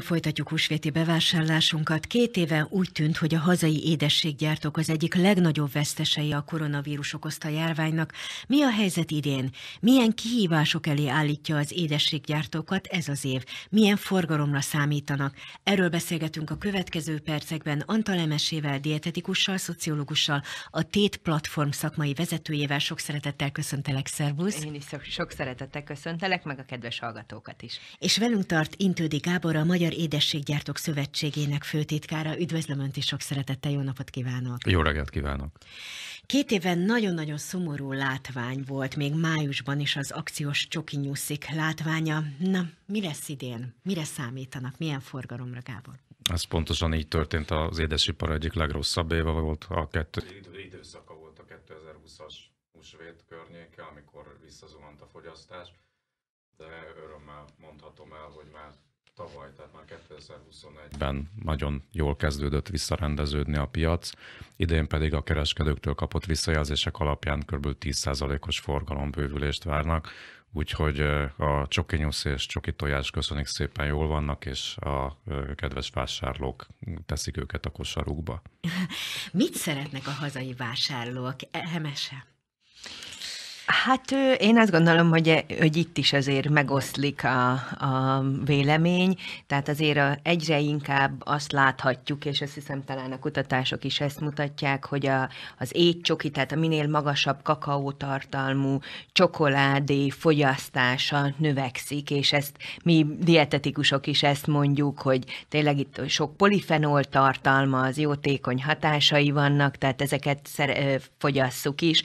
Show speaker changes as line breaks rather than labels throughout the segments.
Folytatjuk húsvéti bevásárlásunkat. Két éve úgy tűnt, hogy a hazai édességgyártók az egyik legnagyobb vesztesei a koronavírus okozta járványnak. Mi a helyzet idén? Milyen kihívások elé állítja az édességgyártókat ez az év? Milyen forgalomra számítanak? Erről beszélgetünk a következő percekben Antal Emesével, dietetikussal, szociológussal, a Tét platform szakmai vezetőjével. Sok szeretettel köszöntelek, szervusz! Én is
sok, sok szeretettel köszöntelek, meg a kedves hallgatókat is.
És velünk tart Intődi Gábor, a Magyar Magyar Édességgyártók Szövetségének főtitkára. Üdvözlöm Önt is sok szeretettel, jó napot kívánok!
Jó reggelt kívánok!
Két éven nagyon-nagyon szomorú látvány volt, még májusban is az akciós csoki nyuszik látványa. Na, mi lesz idén? Mire számítanak?
Milyen forgalomra, Gábor? Ez pontosan így történt, az édesipar egyik legrosszabb éve volt a kettő. Időszaka volt a 2020-as húsvét környéke, amikor visszazuhant a fogyasztás, de örömmel mondhatom el, hogy már tavaly, tehát már 2021-ben nagyon jól kezdődött visszarendeződni a piac, idén pedig a kereskedőktől kapott visszajelzések alapján kb. 10%-os forgalombővülést várnak, úgyhogy a csokinyusz és csoki tojás köszönik szépen jól vannak, és a kedves vásárlók teszik őket a kosarukba.
Mit szeretnek a hazai vásárlók, e, Hemese? Hát én azt
gondolom, hogy, hogy itt is azért megoszlik a, a vélemény, tehát azért a, egyre inkább azt láthatjuk, és azt hiszem talán a kutatások is ezt mutatják, hogy a, az étcsoki, tehát a minél magasabb kakaótartalmú csokoládé fogyasztása növekszik, és ezt mi dietetikusok is ezt mondjuk, hogy tényleg itt sok polifenol tartalma, az jótékony hatásai vannak, tehát ezeket szere, fogyasszuk is,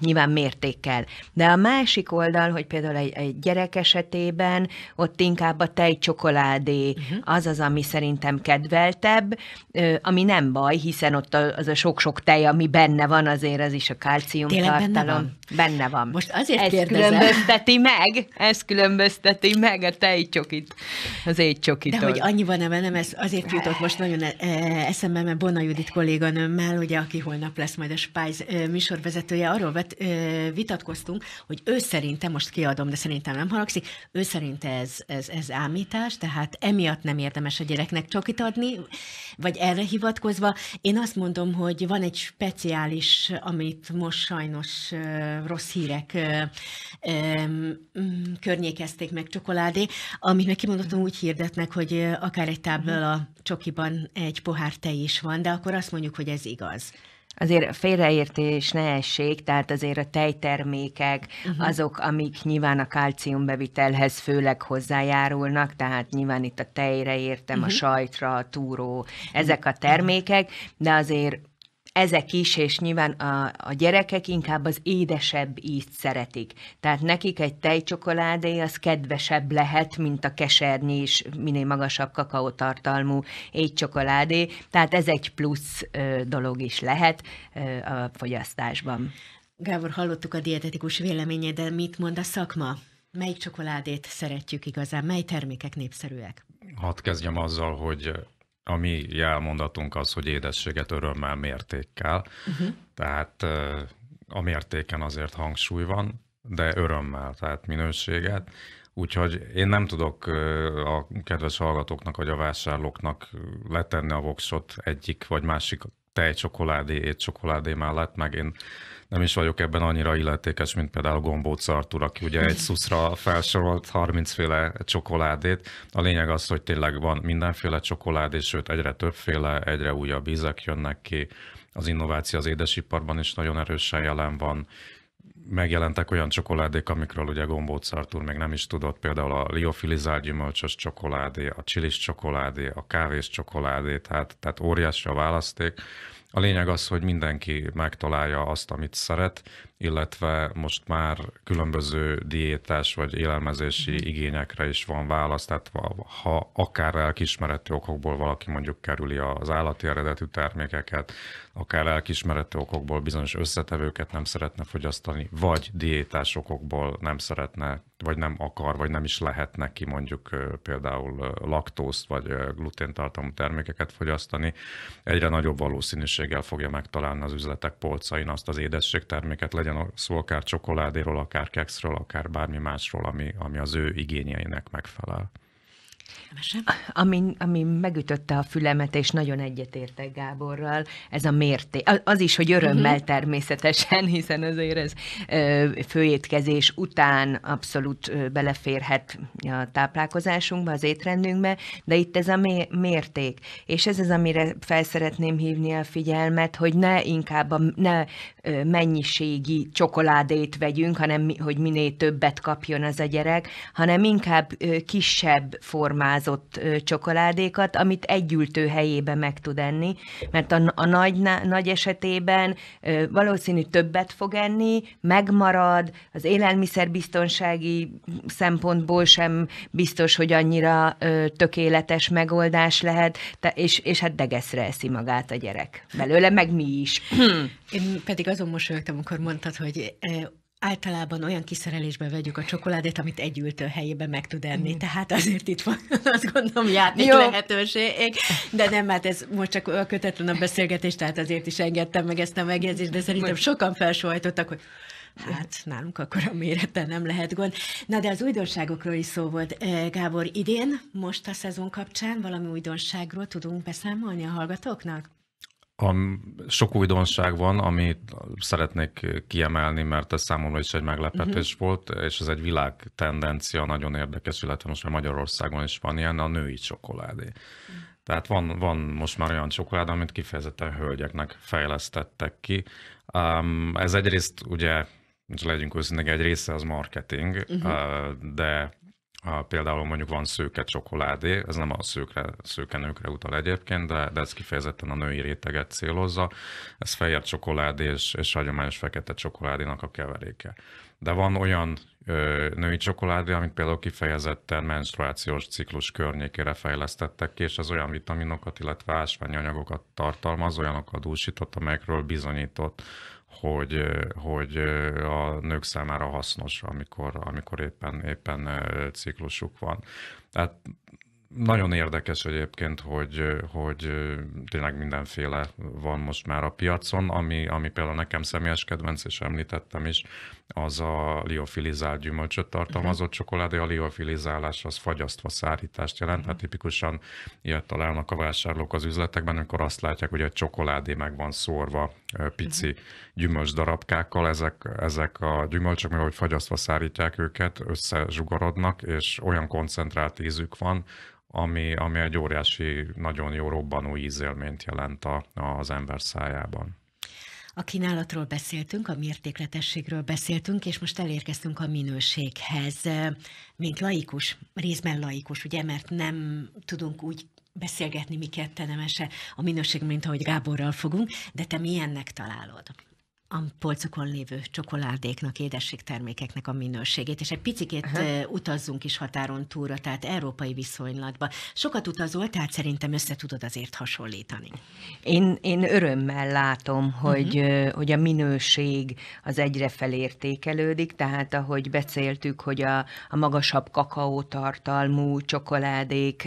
nyilván mérték kell. De a másik oldal, hogy például egy, egy gyerek esetében ott inkább a tejcsokoládé uh-huh. az az, ami szerintem kedveltebb, ami nem baj, hiszen ott az a sok-sok tej, ami benne van, azért az is a kálcium tartalom. Benne van? Benne van. Most azért ez kérdezem. különbözteti meg, ez különbözteti meg a tejcsokit,
az étcsokit. De hogy van nem, nem ez azért jutott most nagyon e, e, eszembe, mert Bona Judit kolléganőmmel, ugye, aki holnap lesz majd a Spice műsorvezetője, arról vett vita vitatkoztunk, hogy ő szerinte, most kiadom, de szerintem nem haragszik, ő szerinte ez, ez, ez ámítás, tehát emiatt nem érdemes a gyereknek csokit adni, vagy erre hivatkozva. Én azt mondom, hogy van egy speciális, amit most sajnos rossz hírek mm, környékezték meg csokoládé, meg kimondottam úgy hirdetnek, hogy akár egy tábla a csokiban egy pohár te is van, de akkor azt mondjuk, hogy ez igaz.
Azért félreértés ne essék, tehát azért a tejtermékek, uh-huh. azok, amik nyilván a kalciumbevitelhez főleg hozzájárulnak, tehát nyilván itt a tejre értem, uh-huh. a mhm. sajtra, a túró, mhm. ezek a termékek, de azért ezek is, és nyilván a, a gyerekek inkább az édesebb ízt szeretik. Tehát nekik egy tejcsokoládé az kedvesebb lehet, mint a kesernyi és minél magasabb kakaótartalmú étcsokoládé. Tehát ez egy plusz ö, dolog is lehet
ö, a fogyasztásban. Gábor, hallottuk a dietetikus véleményét, de mit mond a szakma? Melyik csokoládét szeretjük igazán? Mely termékek népszerűek?
Hadd kezdjem azzal, hogy a mi jelmondatunk az, hogy édességet örömmel mértékkel. Uh-huh. Tehát a mértéken azért hangsúly van, de örömmel, tehát minőséget. Úgyhogy én nem tudok a kedves hallgatóknak vagy a vásárlóknak letenni a voksot egyik vagy másik tejcsokoládé, étcsokoládé mellett, meg én nem is vagyok ebben annyira illetékes, mint például Gombóc Artur, aki ugye egy szuszra felsorolt 30 féle csokoládét. A lényeg az, hogy tényleg van mindenféle csokoládé, sőt egyre többféle, egyre újabb ízek jönnek ki. Az innováció az édesiparban is nagyon erősen jelen van, megjelentek olyan csokoládék, amikről ugye Gombóc Artur még nem is tudott, például a liofilizált gyümölcsös csokoládé, a csilis csokoládé, a kávés csokoládé, tehát, tehát óriási a választék, a lényeg az, hogy mindenki megtalálja azt, amit szeret, illetve most már különböző diétás vagy élelmezési mhm. igényekre is van válasz, tehát ha akár elkismereti okokból valaki mondjuk kerüli az állati eredetű termékeket, akár elkismereti okokból bizonyos összetevőket nem szeretne fogyasztani, vagy diétás okokból nem szeretne vagy nem akar, vagy nem is lehet neki mondjuk például laktózt, vagy gluténtartalmú termékeket fogyasztani, egyre nagyobb valószínűséggel fogja megtalálni az üzletek polcain azt az édességterméket, legyen szó akár csokoládéról, akár kekszről, akár bármi másról, ami, ami az ő igényeinek megfelel.
Ami, ami megütötte a fülemet, és nagyon egyetértek Gáborral, ez a mérték. Az is, hogy örömmel uh-huh. természetesen, hiszen azért ez főétkezés után abszolút beleférhet a táplálkozásunkba, az étrendünkbe, de itt ez a mérték. És ez az, amire felszeretném hívni a figyelmet, hogy ne inkább a, ne mennyiségi csokoládét vegyünk, hanem hogy minél többet kapjon az a gyerek, hanem inkább kisebb formában formázott csokoládékat, amit együltő helyébe meg tud enni, mert a, a nagy, nagy esetében valószínű többet fog enni, megmarad, az élelmiszerbiztonsági szempontból sem biztos, hogy annyira tökéletes megoldás lehet, és, és hát degeszre eszi magát a gyerek belőle, meg mi is.
Hm. Én pedig azon mosolyogtam, amikor mondtad, hogy általában olyan kiszerelésben vegyük a csokoládét, amit egy ültő helyében meg tud enni. Mm. Tehát azért itt van, azt gondolom, játék Jó. lehetőség. De nem, hát ez most csak a kötetlen a beszélgetés, tehát azért is engedtem meg ezt a megjegyzést, de szerintem sokan felsóhajtottak, hogy Hát nálunk akkor a mérete nem lehet gond. Na de az újdonságokról is szó volt. Eh, Gábor, idén, most a szezon kapcsán valami újdonságról tudunk beszámolni a hallgatóknak?
A, sok újdonság van, amit szeretnék kiemelni, mert ez számomra is egy meglepetés uh-huh. volt, és ez egy világ tendencia, nagyon érdekes, illetve most már Magyarországon is van ilyen, a női csokoládé. Uh-huh. Tehát van, van most már olyan csokoládé, amit kifejezetten hölgyeknek fejlesztettek ki. Um, ez egyrészt ugye, és legyünk őszintén, egy része az marketing, uh-huh. de a, például mondjuk van szőke csokoládé, ez nem a szőke, nőkre utal egyébként, de, de ez kifejezetten a női réteget célozza. Ez fehér csokoládé és, és hagyományos fekete csokoládénak a keveréke. De van olyan női csokoládé, amit például kifejezetten menstruációs ciklus környékére fejlesztettek ki, és az olyan vitaminokat, illetve anyagokat tartalmaz, olyanokat dúsított, amelyekről bizonyított, hogy, hogy a nők számára hasznos, amikor, amikor éppen, éppen ciklusuk van. Tehát nagyon érdekes egyébként, hogy, hogy tényleg mindenféle van most már a piacon, ami, ami például nekem személyes kedvenc, és említettem is, az a liofilizált gyümölcsöt tartalmazott uh-huh. Mhm. csokoládé, a liofilizálás az fagyasztva szárítást jelent, uh-huh. hát tipikusan ilyet találnak a vásárlók az üzletekben, amikor azt látják, hogy a csokoládé meg van szórva pici uh-huh. gyümölcs darabkákkal, ezek, ezek a gyümölcsök, mivel hogy fagyasztva szárítják őket, összezsugarodnak, és olyan koncentrált ízük van, ami, ami egy óriási, nagyon jó robbanó ízélményt jelent a, az ember szájában.
A kínálatról beszéltünk, a mértékletességről beszéltünk, és most elérkeztünk a minőséghez, mint laikus, részben laikus, ugye, mert nem tudunk úgy beszélgetni mi kettenemese a minőség, mint ahogy Gáborral fogunk, de te milyennek találod? a polcokon lévő csokoládéknak, édességtermékeknek a minőségét, és egy picit utazzunk is határon túlra, tehát európai viszonylatba. Sokat utazol, tehát szerintem össze tudod azért hasonlítani. Én, én örömmel látom,
hogy, uh-huh. hogy a minőség az egyre felértékelődik, tehát ahogy beszéltük, hogy a, a magasabb kakaótartalmú csokoládék,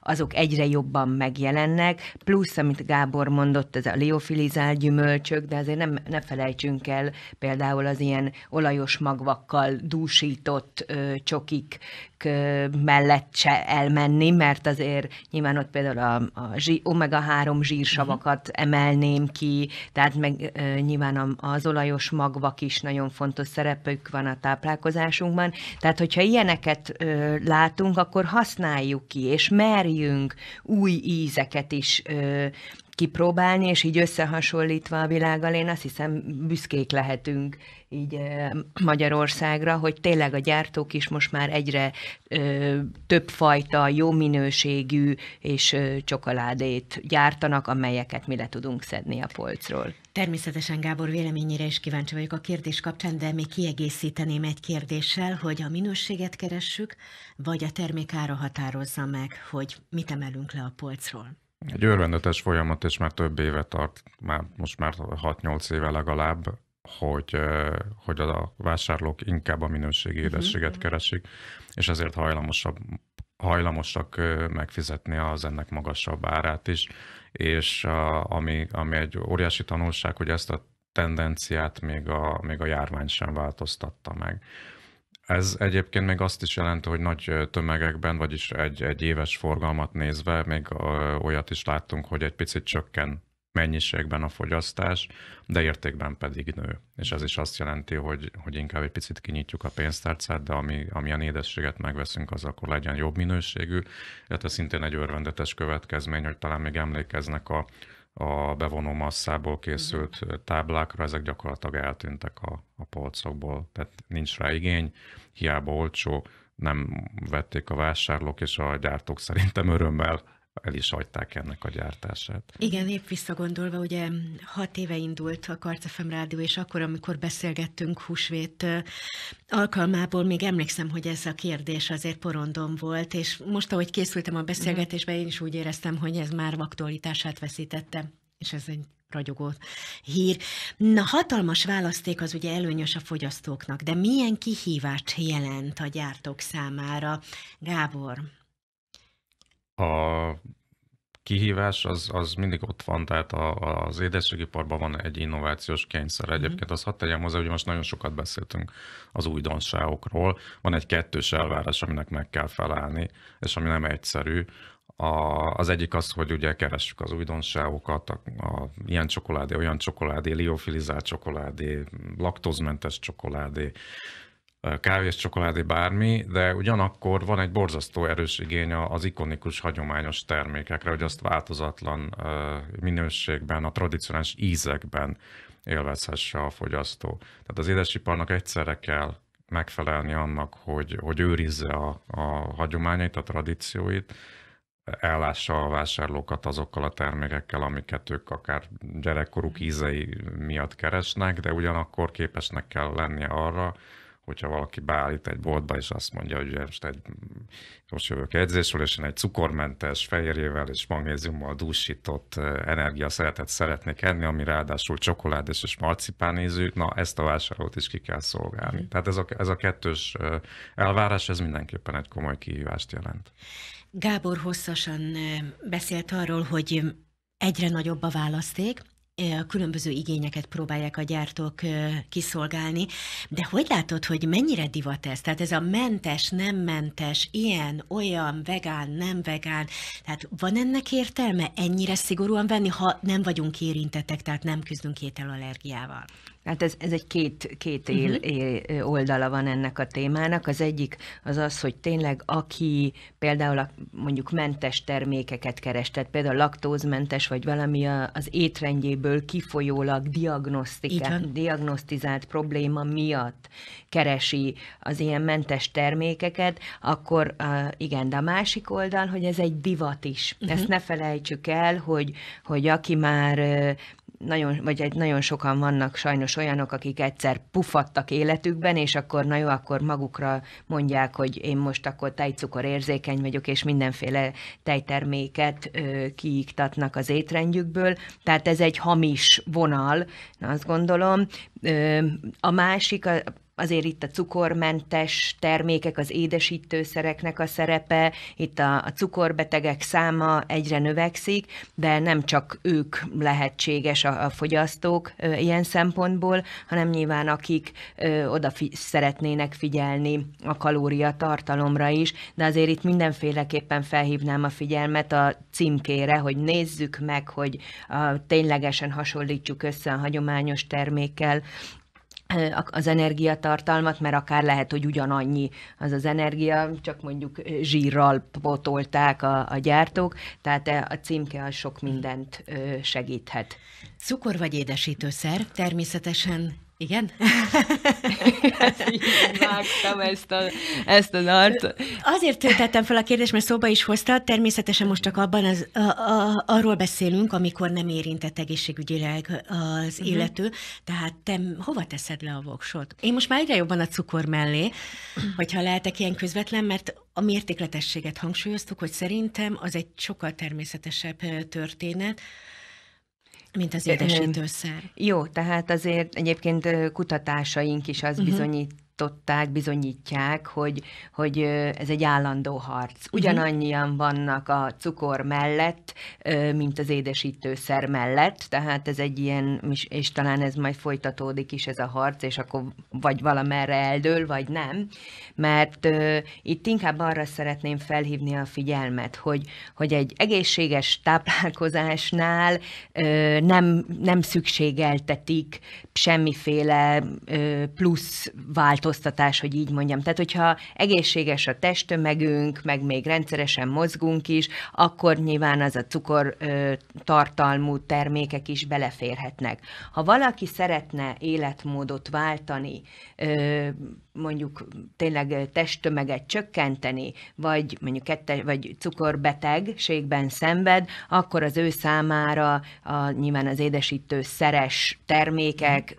azok egyre jobban megjelennek, plusz, amit Gábor mondott, ez a liofilizált gyümölcsök, de azért nem ne felejtsünk el például az ilyen olajos magvakkal dúsított ö, csokik ö, mellett se elmenni, mert azért nyilván ott például a, a zsí, omega-3 zsírsavakat mhm. emelném ki, tehát meg ö, nyilván az olajos magvak is nagyon fontos szerepük van a táplálkozásunkban, tehát hogyha ilyeneket ö, látunk, akkor használjuk ki, és merjünk új ízeket is ö, kipróbálni, és így összehasonlítva a világgal, én azt hiszem büszkék lehetünk így Magyarországra, hogy tényleg a gyártók is most már egyre ö, jó minőségű és ö, csokoládét gyártanak, amelyeket mi le tudunk szedni a polcról.
Természetesen Gábor véleményére is kíváncsi vagyok a kérdés kapcsán, de még kiegészíteném egy kérdéssel, hogy a minőséget keressük, vagy a termék ára határozza meg, hogy mit emelünk le a polcról.
Egy örvendetes folyamat, és már több éve tart, már, most már 6-8 éve legalább, hogy, hogy a vásárlók inkább a minőségi mhm, édességet mhm. keresik, és ezért hajlamosabb, hajlamosak megfizetni az ennek magasabb árát is, és a, ami, ami egy óriási tanulság, hogy ezt a tendenciát még a, még a járvány sem változtatta meg. Ez egyébként még azt is jelenti, hogy nagy tömegekben, vagyis egy, egy éves forgalmat nézve még olyat is láttunk, hogy egy picit csökken mennyiségben a fogyasztás, de értékben pedig nő. És ez is azt jelenti, hogy, hogy inkább egy picit kinyitjuk a pénztárcát, de ami, amilyen édességet megveszünk, az akkor legyen jobb minőségű. Illetve szintén egy örvendetes következmény, hogy talán még emlékeznek a a bevonó masszából készült mhm. táblákra, ezek gyakorlatilag eltűntek a, a polcokból, tehát nincs rá igény, hiába olcsó, nem vették a vásárlók, és a gyártók szerintem örömmel el is hagyták ennek a gyártását.
Igen, épp visszagondolva, ugye hat éve indult a Karcefem Rádió, és akkor, amikor beszélgettünk húsvét alkalmából, még emlékszem, hogy ez a kérdés azért porondom volt, és most, ahogy készültem a beszélgetésbe, én is úgy éreztem, hogy ez már aktualitását veszítette, és ez egy ragyogó hír. Na, hatalmas választék az ugye előnyös a fogyasztóknak, de milyen kihívást jelent a gyártók számára? Gábor?
a kihívás az, az mindig ott van, tehát a, az édességiparban van egy innovációs kényszer. Mhm. Egyébként azt hadd tegyem hozzá, hogy most nagyon sokat beszéltünk az újdonságokról. Van egy kettős elvárás, aminek meg kell felállni, és ami nem egyszerű. A, az egyik az, hogy ugye keressük az újdonságokat, a, a, ilyen csokoládé, olyan csokoládé, liofilizált csokoládé, laktózmentes csokoládé, kávés, csokoládé, bármi, de ugyanakkor van egy borzasztó erős igény az ikonikus, hagyományos termékekre, hogy azt változatlan minőségben, a tradicionális ízekben élvezhesse a fogyasztó. Tehát az édesiparnak egyszerre kell megfelelni annak, hogy, hogy őrizze a, a hagyományait, a tradícióit, ellássa a vásárlókat azokkal a termékekkel, amiket ők akár gyerekkoruk ízei miatt keresnek, de ugyanakkor képesnek kell lennie arra, hogyha valaki beállít egy boltba, és azt mondja, hogy most, egy, most jövök edzésről, és én egy cukormentes, fehérjével és magnéziummal dúsított energiaszeretet szeretnék enni, ami ráadásul csokoládés és marcipán ízű, na ezt a vásárlót is ki kell szolgálni. Hm. Tehát ez a, ez a kettős elvárás, ez mindenképpen egy komoly kihívást jelent.
Gábor hosszasan beszélt arról, hogy egyre nagyobb a választék, különböző igényeket próbálják a gyártók kiszolgálni, de hogy látod, hogy mennyire divat ez? Tehát ez a mentes, nem mentes, ilyen, olyan, vegán, nem vegán, tehát van ennek értelme ennyire szigorúan venni, ha nem vagyunk érintettek, tehát nem küzdünk ételallergiával? Hát ez, ez egy két, két él, mhm.
él oldala van ennek a témának. Az egyik az az, hogy tényleg aki például a, mondjuk mentes termékeket keres, például laktózmentes vagy valami a, az étrendjéből kifolyólag diagnosztizált probléma miatt keresi az ilyen mentes termékeket, akkor a, igen, de a másik oldal, hogy ez egy divat is. Uh-huh. Ezt mhm. ne felejtsük el, hogy, hogy aki már nagyon, vagy egy, nagyon sokan vannak sajnos olyanok, akik egyszer pufattak életükben, és akkor na jó, akkor magukra mondják, hogy én most akkor tejcukor érzékeny vagyok, és mindenféle tejterméket ö, kiiktatnak az étrendjükből. Tehát ez egy hamis vonal, azt gondolom. Ö, a másik, a, azért itt a cukormentes termékek, az édesítőszereknek a szerepe, itt a, a cukorbetegek száma egyre növekszik, de nem csak ők lehetséges a, a fogyasztók ö, ilyen szempontból, hanem nyilván akik ö, oda fi- szeretnének figyelni a kalóriatartalomra is, de azért itt mindenféleképpen felhívnám a figyelmet a címkére, hogy nézzük meg, hogy a, ténylegesen hasonlítsuk össze a hagyományos termékkel, az energiatartalmat, mert akár lehet, hogy ugyanannyi az az energia, csak mondjuk zsírral potolták a, a gyártók, tehát e, a címke az sok mindent segíthet. Cukor vagy
édesítőszer természetesen igen? vágtam ezt a, ezt a nart. Azért tettem fel a kérdést, mert szóba is hozta, természetesen most csak abban az, a, a, arról beszélünk, amikor nem érintett egészségügyileg az uh-huh. illető, tehát te hova teszed le a voksot? Én most már egyre jobban a cukor mellé, hogyha lehetek ilyen közvetlen, mert a mértékletességet hangsúlyoztuk, hogy szerintem az egy sokkal természetesebb történet, mint az édesítőszer.
Jó, tehát azért egyébként kutatásaink is azt uh-huh. bizonyít, bizonyították, bizonyítják, hogy, hogy ez egy állandó harc. Mhm. Ugyanannyian vannak a cukor mellett, mint az édesítőszer mellett, tehát ez egy ilyen, és talán ez majd folytatódik is ez a harc, és akkor vagy valamerre eldől, vagy nem, mert itt inkább arra szeretném felhívni a figyelmet, hogy, hogy egy egészséges táplálkozásnál nem, nem szükségeltetik semmiféle plusz változást, változtatás, hogy így mondjam. Tehát, hogyha egészséges a testtömegünk, meg még rendszeresen mozgunk is, akkor nyilván az a cukor tartalmú termékek is beleférhetnek. Ha valaki szeretne életmódot váltani, mondjuk tényleg testtömeget csökkenteni, vagy mondjuk kette, vagy cukorbetegségben szenved, akkor az ő számára a, nyilván az édesítő szeres termékek,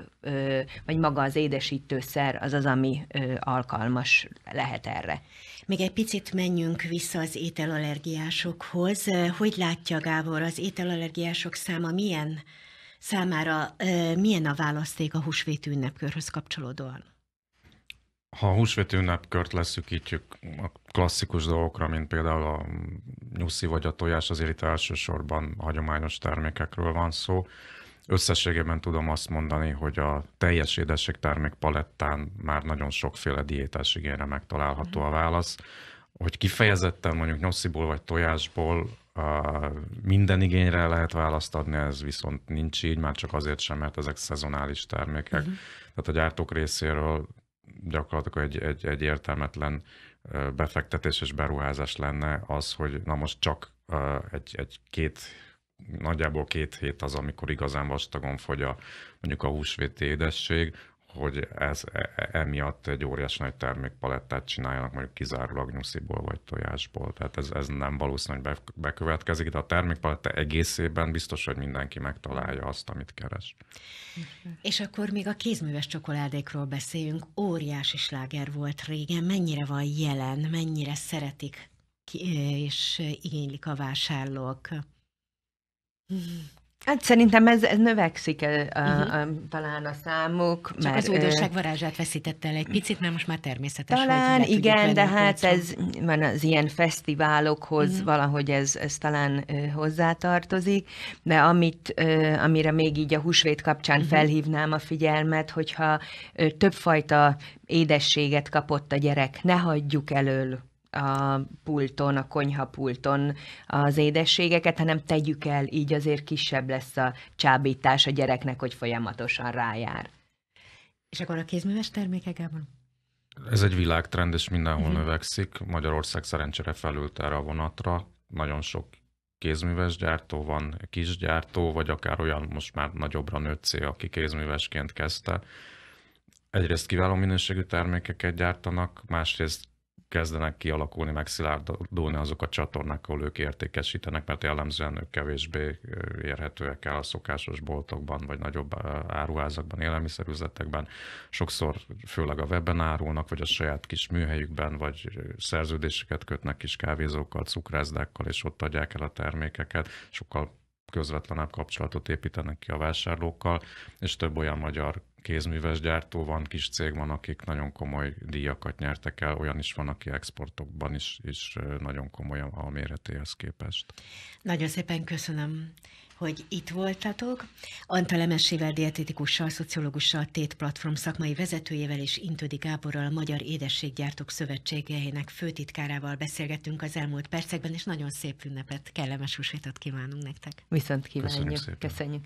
vagy maga az édesítőszer az az, ami alkalmas
lehet erre. Még egy picit menjünk vissza az ételallergiásokhoz. Hogy látja Gábor, az ételallergiások száma milyen számára, milyen a választék a húsvéti ünnepkörhöz kapcsolódóan?
ha a húsvét ünnepkört leszűkítjük a klasszikus dolgokra, mint például a nyuszi vagy a tojás, azért itt elsősorban hagyományos termékekről van szó. Összességében tudom azt mondani, hogy a teljes édesség palettán már nagyon sokféle diétás igényre megtalálható a válasz. Hogy kifejezetten mondjuk nyosziból vagy tojásból minden igényre lehet választ adni, ez viszont nincs így, már csak azért sem, mert ezek szezonális termékek. Uh-huh. Tehát a gyártók részéről gyakorlatilag egy, egy, egy értelmetlen befektetés és beruházás lenne az, hogy na most csak egy, egy két nagyjából két hét az, amikor igazán vastagon fogy a, mondjuk a húsvéti édesség, hogy ez e, e, emiatt egy óriás nagy termékpalettát csináljanak mondjuk kizárólag nyusziból vagy tojásból. Tehát ez, ez nem valószínű, hogy bekövetkezik, de a termékpaletta egészében biztos, hogy mindenki megtalálja azt, amit keres.
És akkor még a kézműves csokoládékról beszéljünk. Óriási sláger volt régen. Mennyire van jelen, mennyire szeretik és igénylik a vásárlók.
Hát szerintem ez, ez növekszik a, uh-huh. Mhm. a,
a, talán a számuk. Csak mert, az újdonság varázsát veszítette el egy picit, mert most már természetes. Talán hogy igen, de hát ez
van az ilyen fesztiválokhoz uh-huh. valahogy ez, ez talán uh, hozzátartozik, de amit, uh, amire még így a húsvét kapcsán uh-huh. felhívnám a figyelmet, hogyha uh, többfajta édességet kapott a gyerek, ne hagyjuk elől a pulton, a konyha pulton az édességeket, hanem tegyük el, így azért kisebb lesz a csábítás a gyereknek, hogy folyamatosan
rájár. És akkor a kézműves termékekben?
Ez egy világtrend, és mindenhol uh-huh. növekszik. Magyarország szerencsére felült erre a vonatra. Nagyon sok kézműves gyártó van, kisgyártó, vagy akár olyan most már nagyobbra nőtt cél, aki kézművesként kezdte. Egyrészt kiváló minőségű termékeket gyártanak, másrészt kezdenek kialakulni, megszilárdulni azok a csatornák, ahol ők értékesítenek, mert jellemzően ők kevésbé érhetőek el a szokásos boltokban, vagy nagyobb áruházakban, élelmiszerüzletekben. Sokszor főleg a webben árulnak, vagy a saját kis műhelyükben, vagy szerződéseket kötnek kis kávézókkal, cukrászdákkal, és ott adják el a termékeket. Sokkal közvetlenebb kapcsolatot építenek ki a vásárlókkal, és több olyan magyar kézműves gyártó van, kis cég van, akik nagyon komoly díjakat nyertek el, olyan is van, aki exportokban is, is nagyon komoly a méretéhez képest.
Nagyon szépen köszönöm hogy itt voltatok. Antal Emesivel, dietetikussal, szociológussal, Tét Platform szakmai vezetőjével és Intődi Gáborral, a Magyar Édességgyártók Szövetségeinek főtitkárával beszélgettünk az elmúlt percekben, és nagyon szép ünnepet, kellemes húsvétot kívánunk nektek. Viszont kívánjuk. Köszönjük. Szépen. Köszönjük.